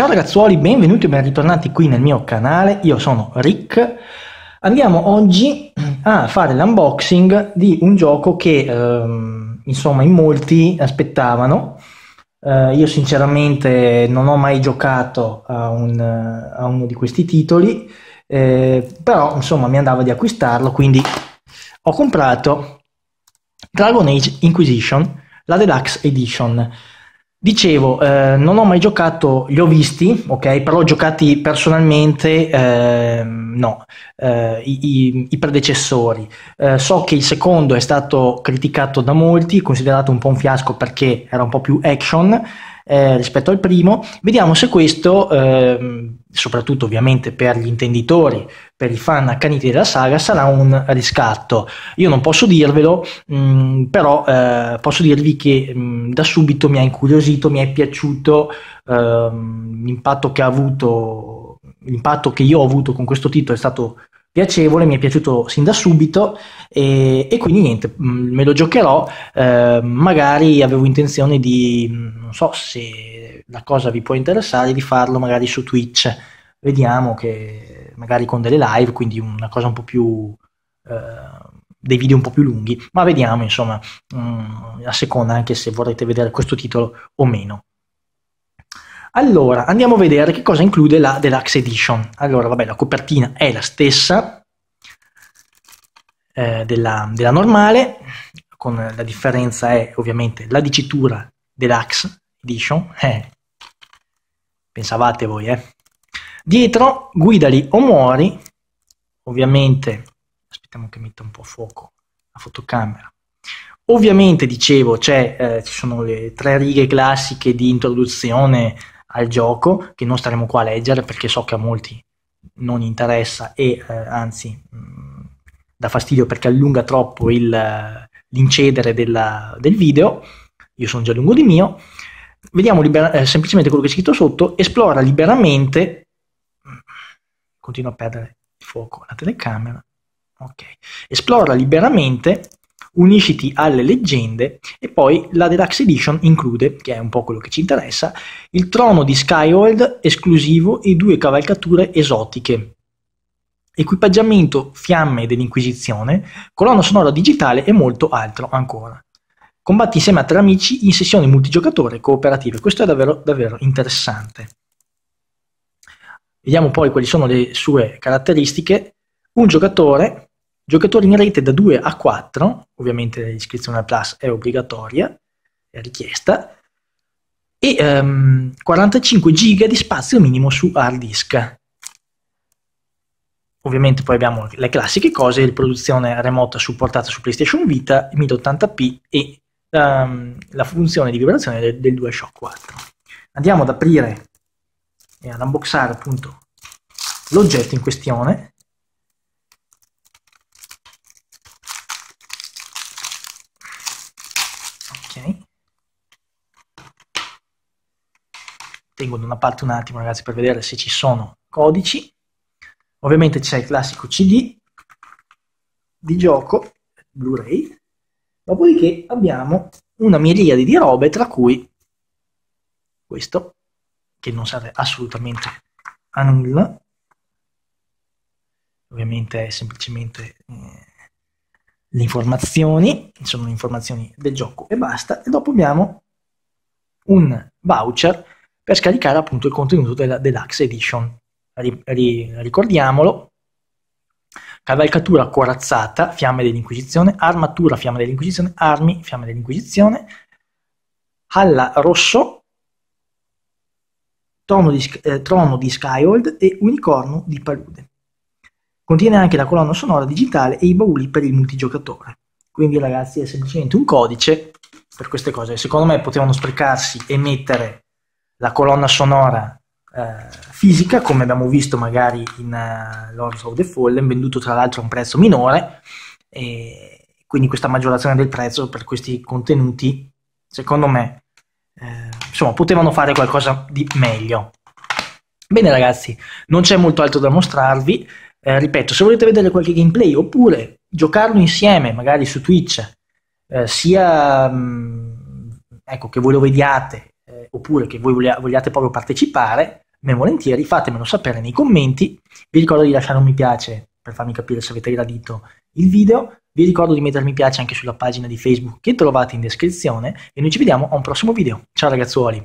ciao ragazzuoli, benvenuti e ben ritornati qui nel mio canale, io sono Rick. Andiamo oggi a fare l'unboxing di un gioco che ehm, insomma in molti aspettavano. Eh, io sinceramente non ho mai giocato a, un, a uno di questi titoli, eh, però insomma mi andava di acquistarlo, quindi ho comprato Dragon Age Inquisition, la Deluxe Edition. Dicevo, eh, non ho mai giocato, li ho visti, ok, però ho giocati personalmente, eh, no, eh, i, i, predecessori. Eh, so che il secondo è stato criticato da molti, considerato un po' un fiasco perché era un po' più action, eh, rispetto al primo, vediamo se questo, eh, soprattutto ovviamente per gli intenditori, per i fan accaniti della saga, sarà un riscatto. Io non posso dirvelo, mh, mm, però eh, posso dirvi che mh, mm, da subito mi ha incuriosito, mi è piaciuto ehm, l'impatto che ha avuto, l'impatto che io ho avuto con questo titolo è stato piacevole, mi è piaciuto sin da subito e, e quindi niente, mm, me lo giocherò, eh, magari avevo intenzione di non so se la cosa vi può interessare, di farlo magari su Twitch. Vediamo che magari con delle live, quindi una cosa un po' più... Eh, dei video un po' più lunghi, ma vediamo insomma mh, mm, a seconda anche se vorrete vedere questo titolo o meno. Allora, andiamo a vedere che cosa include la Deluxe Edition. Allora, vabbè, la copertina è la stessa eh, della, della normale, con la differenza è ovviamente la dicitura Deluxe Edition, eh. Pensavate voi, eh. Dietro, guidali o muori, ovviamente, aspettiamo che metta un po' a fuoco la fotocamera. Ovviamente, dicevo, eh, ci sono le tre righe classiche di introduzione al gioco, che non staremo qua a leggere perché so che a molti non interessa e eh, anzi mm, dà fastidio perché allunga troppo il, l'incedere della, del video. Io sono già lungo di mio vediamo libera- eh, semplicemente quello che c'è scritto sotto, esplora liberamente, continua a perdere il fuoco la telecamera, ok, esplora liberamente, unisciti alle leggende e poi la Deluxe Edition include, che è un po' quello che ci interessa, il trono di Skyhold esclusivo e due cavalcature esotiche, equipaggiamento fiamme dell'Inquisizione, colonna sonora digitale e molto altro ancora. Combatti insieme a tre amici in sessioni multigiocatore cooperative. Questo è davvero, davvero interessante. Vediamo poi quali sono le sue caratteristiche. Un giocatore, giocatori in rete da 2 a 4, ovviamente l'iscrizione al Plus è obbligatoria, è richiesta, e um, ehm, 45 giga di spazio minimo su hard disk. Ovviamente poi abbiamo le classiche cose, produzione remota supportata su PlayStation Vita, 1080p e um, la funzione di vibrazione del, del DualShock 4. Andiamo ad aprire e ad unboxare appunto l'oggetto in questione ok tengo da una parte un attimo ragazzi per vedere se ci sono codici ovviamente c'è il classico cd di gioco blu-ray Dopodiché abbiamo una miriade di robe, tra cui questo, che non serve assolutamente a nulla, ovviamente è semplicemente eh, le informazioni, sono le informazioni del gioco e basta, e dopo abbiamo un voucher per scaricare appunto il contenuto della Deluxe Edition. Ri, ri, ricordiamolo, Cavalcatura corazzata, fiamme dell'Inquisizione, armatura, fiamme dell'Inquisizione, armi, fiamme dell'Inquisizione, alla rosso, trono di, eh, trono di Skyhold e unicorno di palude. Contiene anche la colonna sonora digitale e i bauli per il multigiocatore. Quindi ragazzi è semplicemente un codice per queste cose. Secondo me potevano sprecarsi e mettere la colonna sonora eh, fisica, come abbiamo visto magari in uh, Lords of the Fallen, venduto tra l'altro a un prezzo minore, e quindi questa maggiorazione del prezzo per questi contenuti, secondo me, eh, insomma, potevano fare qualcosa di meglio. Bene ragazzi, non c'è molto altro da mostrarvi, eh, ripeto, se volete vedere qualche gameplay oppure giocarlo insieme, magari su Twitch, eh, sia... Mh, mm, ecco, che voi lo vediate oppure che voi voglia, vogliate proprio partecipare, ben volentieri fatemelo sapere nei commenti. Vi ricordo di lasciare un mi piace per farmi capire se avete gradito il video. Vi ricordo di mettere mi piace anche sulla pagina di Facebook che trovate in descrizione e noi ci vediamo a un prossimo video. Ciao ragazzuoli!